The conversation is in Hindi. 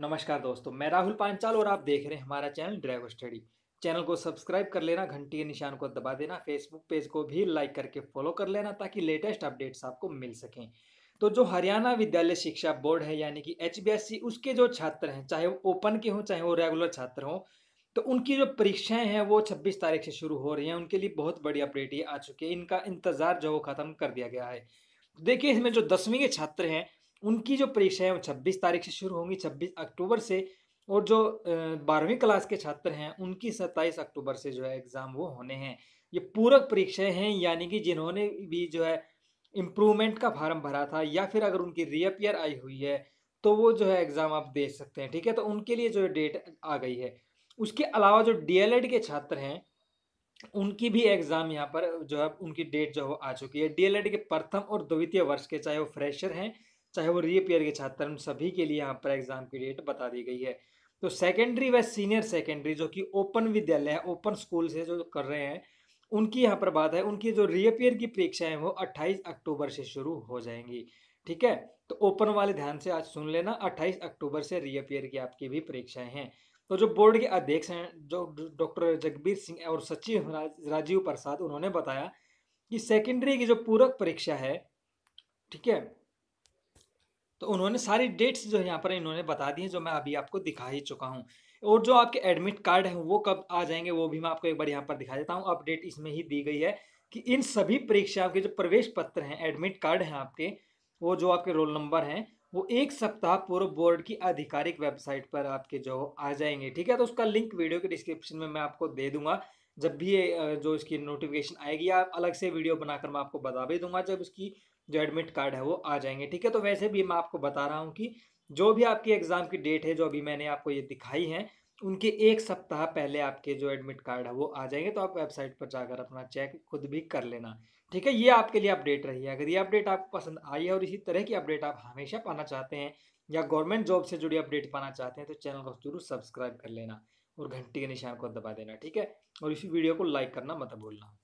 नमस्कार दोस्तों मैं राहुल पांचाल और आप देख रहे हैं हमारा चैनल ड्राइवर स्टडी चैनल को सब्सक्राइब कर लेना घंटी के निशान को दबा देना फेसबुक पेज को भी लाइक करके फॉलो कर लेना ताकि लेटेस्ट अपडेट्स आपको मिल सकें तो जो हरियाणा विद्यालय शिक्षा बोर्ड है यानी कि एच उसके जो छात्र हैं चाहे वो ओपन के हों चाहे वो रेगुलर छात्र हों तो उनकी जो परीक्षाएं हैं वो 26 तारीख से शुरू हो रही हैं उनके लिए बहुत बड़ी अपडेट ये आ चुकी है इनका इंतजार जो वो खत्म कर दिया गया है देखिए इसमें जो दसवीं के छात्र हैं उनकी जो परीक्षाएं वो छब्बीस तारीख से शुरू होंगी छब्बीस अक्टूबर से और जो बारहवीं क्लास के छात्र हैं उनकी सत्ताईस अक्टूबर से जो है एग्ज़ाम वो होने हैं ये पूरक परीक्षाएं हैं यानी कि जिन्होंने भी जो है इम्प्रूवमेंट का फार्म भरा था या फिर अगर उनकी रीअपियर आई हुई है तो वो जो है एग्ज़ाम आप दे सकते हैं ठीक है तो उनके लिए जो डेट आ गई है उसके अलावा जो डीएलएड के छात्र हैं उनकी भी एग्ज़ाम यहाँ पर जो है उनकी डेट जो आ चुकी है डीएलएड के प्रथम और द्वितीय वर्ष के चाहे वो फ्रेशर हैं चाहे वो रीअपेयर के छात्र उन सभी के लिए यहाँ पर एग्जाम की डेट बता दी गई है तो सेकेंडरी व सीनियर सेकेंडरी जो कि ओपन विद्यालय है ओपन स्कूल से जो कर रहे हैं उनकी यहाँ पर बात है उनकी जो रीअपेयर की परीक्षाएं वो 28 अक्टूबर से शुरू हो जाएंगी ठीक है तो ओपन वाले ध्यान से आज सुन लेना 28 अक्टूबर से रीअपेयर की आपकी भी परीक्षाएं हैं तो जो बोर्ड के अध्यक्ष हैं जो डॉक्टर जगबीर सिंह और सचिव राजीव प्रसाद उन्होंने बताया कि सेकेंडरी की जो पूरक परीक्षा है ठीक है तो उन्होंने सारी डेट्स जो है यहाँ पर इन्होंने बता दी हैं जो मैं अभी आपको दिखा ही चुका हूँ और जो आपके एडमिट कार्ड हैं वो कब आ जाएंगे वो भी मैं आपको एक बार यहाँ पर दिखा देता हूँ अपडेट इसमें ही दी गई है कि इन सभी परीक्षाओं के जो प्रवेश पत्र हैं एडमिट कार्ड हैं आपके वो जो आपके रोल नंबर हैं वो एक सप्ताह पूर्व बोर्ड की आधिकारिक वेबसाइट पर आपके जो आ जाएंगे ठीक है तो उसका लिंक वीडियो के डिस्क्रिप्शन में मैं आपको दे दूंगा जब भी ये जो इसकी नोटिफिकेशन आएगी आप अलग से वीडियो बनाकर मैं आपको बता भी दूंगा जब इसकी जो एडमिट कार्ड है वो आ जाएंगे ठीक है तो वैसे भी मैं आपको बता रहा हूँ कि जो भी आपकी एग्ज़ाम की डेट है जो अभी मैंने आपको ये दिखाई है उनके एक सप्ताह पहले आपके जो एडमिट कार्ड है वो आ जाएंगे तो आप वेबसाइट पर जाकर अपना चेक खुद भी कर लेना ठीक है ये आपके लिए अपडेट रही है अगर ये अपडेट आपको पसंद आई है और इसी तरह की अपडेट आप हमेशा पाना चाहते हैं या गवर्नमेंट जॉब से जुड़ी अपडेट पाना चाहते हैं तो चैनल को जरूर सब्सक्राइब कर लेना और घंटी के निशान को दबा देना ठीक है और इसी वीडियो को लाइक करना मत भूलना